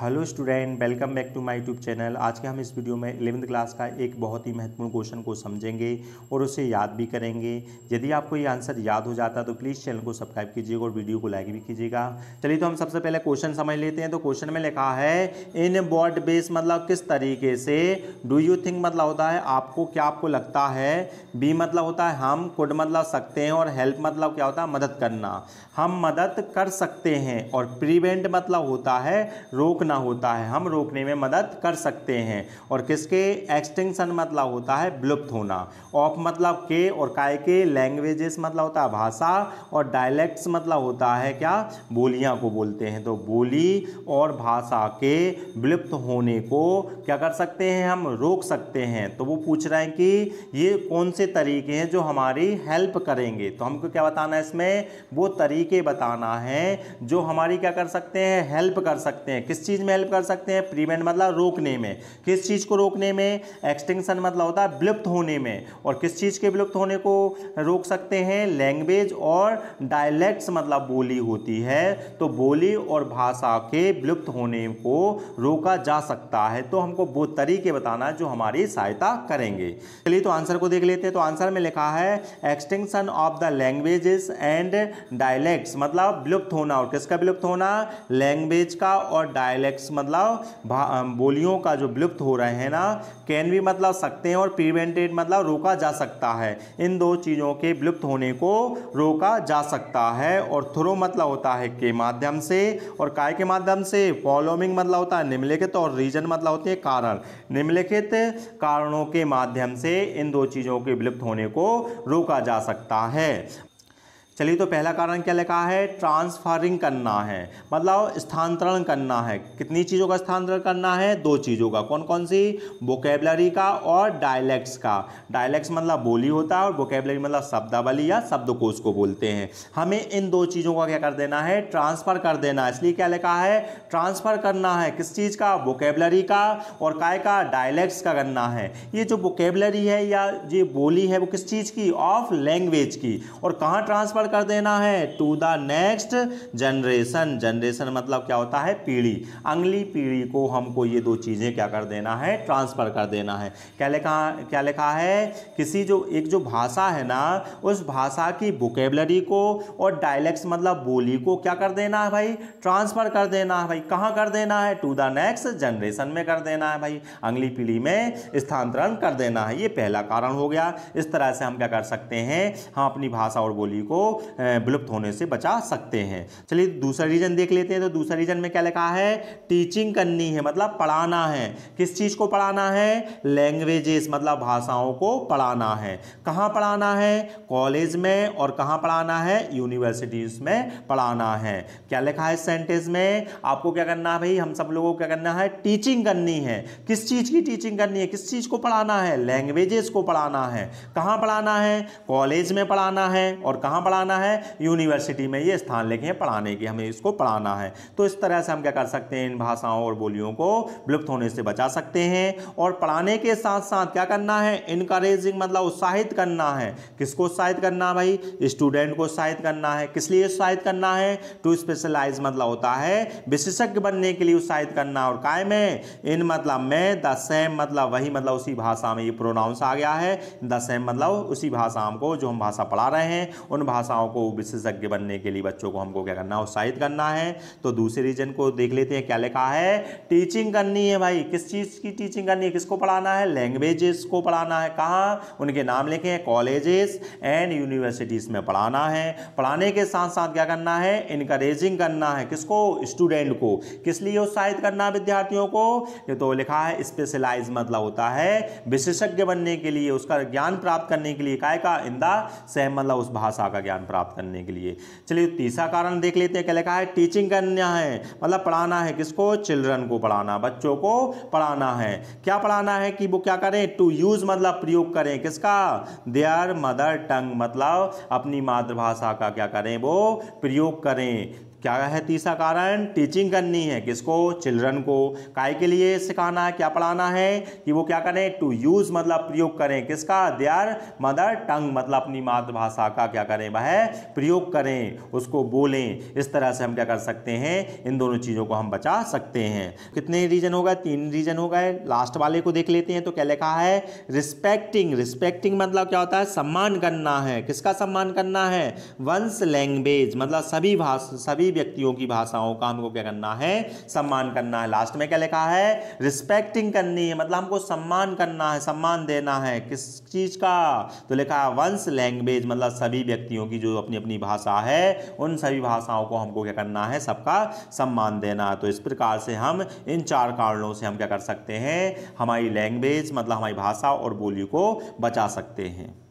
hello student welcome back to my YouTube channel आज के हम इस वीडियो में इलेवंथ क्लास का एक बहुत ही महत्वपूर्ण क्वेश्चन को समझेंगे और उसे याद भी करेंगे यदि आपको ये आंसर याद हो जाता है तो प्लीज़ चैनल को सब्सक्राइब कीजिएगा और वीडियो को लाइक भी कीजिएगा चलिए तो हम सबसे पहले क्वेश्चन समझ लेते हैं तो क्वेश्चन में लिखा है इन बॉड बेस मतलब किस तरीके से डू यू थिंक मतलब होता है आपको क्या आपको लगता है बी मतलब होता है हम कुड मतलब सकते हैं और हेल्प मतलब क्या होता है मदद करना हम मदद कर सकते हैं और प्रिवेंट मतलब होता है रोक रोकना होता है हम रोकने में मदद कर सकते हैं और किसके एक्सटेंशन मतलब होता है विलुप्त होना ऑफ मतलब के और काय के लैंग्वेजेस मतलब होता है भाषा और डायलैक्ट्स मतलब होता है क्या बोलियाँ को बोलते हैं तो बोली और भाषा के विलुप्त होने को क्या कर सकते हैं हम रोक सकते हैं तो वो पूछ रहे हैं कि ये कौन से तरीके हैं जो हमारी हेल्प करेंगे तो हमको क्या बताना है इसमें वो तरीके बताना है जो हमारी क्या कर सकते हैं हेल्प कर सकते हैं किस चीज़ चीज़ में हेल्प कर सकते हैं प्रीवेंट मतलब रोकने में किस चीज़ को रोकने में एक्सटेंशन मतलब होता है विलुप्त होने में और किस चीज़ के विलुप्त होने को रोक सकते हैं लैंग्वेज और डायलैक्ट्स मतलब बोली होती है तो बोली और भाषा के विलुप्त होने को रोका जा सकता है तो हमको वो तरीके बताना जो हमारी सहायता करेंगे चलिए तो आंसर को देख लेते हैं तो आंसर में लिखा है extension of the languages and dialects मतलब विलुप्त होना और किसका विलुप्त होना लैंग्वेज का और डायलैक्ट डायलैक्ट्स मतलब बोलियों का जो विलुप्त हो रहे हैं ना कैन भी मतलब सकते हैं और प्रिवेंटेड मतलब रोका जा सकता है इन दो चीज़ों के विलुप्त होने को रोका जा सकता है और थ्रो मतलब होता है के माध्यम से और काय के माध्यम से फॉलोमिंग मतलब होता है निम्नलिखित और रीजन मतलब होते हैं कारण निम्नलिखित कारणों के माध्यम से इन दो चीज़ों के विलुप्त होने को रोका जा सकता है चलिए तो पहला कारण क्या लिखा है ट्रांसफरिंग करना है मतलब स्थानांतरण करना है कितनी चीज़ों का स्थानांतरण करना है दो चीज़ों का कौन कौन सी वोकेबलरी का और डायलैक्ट्स का डायलैक्ट्स मतलब बोली होता है और वोकेबलरी मतलब शब्दावली या शब्दकोश को बोलते हैं हमें इन दो चीज़ों का क्या कर देना है ट्रांसफ़र कर देना इसलिए क्या लिखा है ट्रांसफ़र करना है किस चीज़ का वोकेबलरी का और काय का डायलैक्ट्स का करना है ये जो वोकेबलरी है या ये बोली है वो किस चीज़ की ऑफ लैंग्वेज की और कहाँ ट्रांसफ़र ट्रांसफ़र कर देना है to the next generation generation मतलब क्या होता है पीढ़ी अगली पीढ़ी को हमको ये दो चीज़ें क्या कर देना है ट्रांसफ़र कर देना है क्या लिखा क्या लिखा है किसी जो एक जो भाषा है ना उस भाषा की वोकेबलरी को और डायलैक्ट्स मतलब बोली को क्या कर देना है भाई ट्रांसफ़र कर देना है भाई कहाँ कर देना है टू द नेक्स्ट जनरेशन में कर देना है भाई अगली पीढ़ी में स्थानांतरण कर देना है ये पहला कारण हो गया इस तरह से हम क्या कर सकते हैं हम अपनी भाषा और बोली को विलुप्त होने से बचा सकते हैं चलिए दूसरा रीजन देख लेते हैं तो दूसरा रीजन में क्या लिखा है टीचिंग करनी है मतलब पढ़ाना है किस चीज़ को पढ़ाना है लैंग्वेजेस मतलब भाषाओं को पढ़ाना है कहाँ पढ़ाना है कॉलेज में और कहाँ पढ़ाना है यूनिवर्सिटीज़ में पढ़ाना है क्या लिखा है सेंटेंस में आपको क्या करना है भाई हम सब लोगों को क्या करना है टीचिंग करनी है किस चीज़ की टीचिंग करनी है किस चीज़ को पढ़ाना है लैंग्वेजेस को पढ़ाना है कहाँ पढ़ाना है कॉलेज में पढ़ाना है और कहाँ पढ़ाना आना है यूनिवर्सिटी में ये स्थान लेके हैं पढ़ाने की हमें इसको पढ़ाना है तो इस तरह से हम क्या कर सकते हैं इन भाषाओं और बोलियों को विलुप्त होने से बचा सकते हैं और पढ़ाने के साथ साथ क्या करना है इनकरेजिंग मतलब उत्साहित करना है किसको उत्साहित करना भाई स्टूडेंट को उत्साहित करना है किस लिए उत्साहित करना है टू स्पेशलाइज मतलब होता है विशेषज्ञ बनने के लिए उत्साहित करना और काय में इन मतलब में द सेम मतलब वही मतलब उसी भाषा में ये प्रोनाउंस आ गया है द सेम मतलब उसी भाषा को जो हम भाषा पढ़ा रहे हैं उन भाषा भाषाओं को विशेषज्ञ बनने के लिए बच्चों को हमको क्या करना है उत्साहित करना है तो दूसरे रीजन को देख लेते हैं क्या लिखा है टीचिंग करनी है भाई किस चीज़ की टीचिंग करनी है किसको पढ़ाना है लैंग्वेजेस को पढ़ाना है कहाँ उनके नाम लिखे हैं कॉलेजेस एंड यूनिवर्सिटीज़ में पढ़ाना है पढ़ाने के साथ साथ क्या करना है इनकरेजिंग करना है किसको स्टूडेंट को किस लिए उत्साहित करना है विद्यार्थियों को ये तो लिखा है स्पेशलाइज मतलब होता है विशेषज्ञ बनने के लिए उसका ज्ञान प्राप्त करने के लिए काय का इंदा सह मतलब उस भाषा का ज्ञान ज्ञान प्राप्त करने के लिए चलिए तीसरा कारण देख लेते हैं क्या लिखा है टीचिंग करना है मतलब पढ़ाना है किसको चिल्ड्रन को पढ़ाना बच्चों को पढ़ाना है क्या पढ़ाना है कि वो क्या करें टू यूज मतलब प्रयोग करें किसका देयर मदर टंग मतलब अपनी मातृभाषा का क्या करें वो प्रयोग करें क्या है तीसरा कारण टीचिंग करनी है किसको चिल्ड्रन को काय के लिए सिखाना है क्या पढ़ाना है कि वो क्या करें टू यूज मतलब प्रयोग करें किसका दे आर मदर टंग मतलब अपनी मातृभाषा का क्या करें वह प्रयोग करें उसको बोलें इस तरह से हम क्या कर सकते हैं इन दोनों चीज़ों को हम बचा सकते हैं कितने रीजन हो गए तीन रीजन हो गए लास्ट वाले को देख लेते हैं तो क्या लिखा है रिस्पेक्टिंग रिस्पेक्टिंग मतलब क्या होता है सम्मान करना है किसका सम्मान करना है वंस लैंग्वेज मतलब सभी भाषा सभी व्यक्तियों की भाषाओं का हमको क्या करना है सम्मान करना है लास्ट में क्या लिखा है रिस्पेक्टिंग करनी है मतलब हमको सम्मान करना है सम्मान देना है किस चीज़ का तो लिखा है वंश लैंग्वेज मतलब सभी व्यक्तियों की जो अपनी अपनी भाषा है उन सभी भाषाओं को हमको क्या करना है सबका सम्मान देना है तो इस प्रकार से हम इन चार कारणों से हम क्या कर सकते हैं हमारी लैंग्वेज मतलब हमारी भाषा और बोली को बचा सकते हैं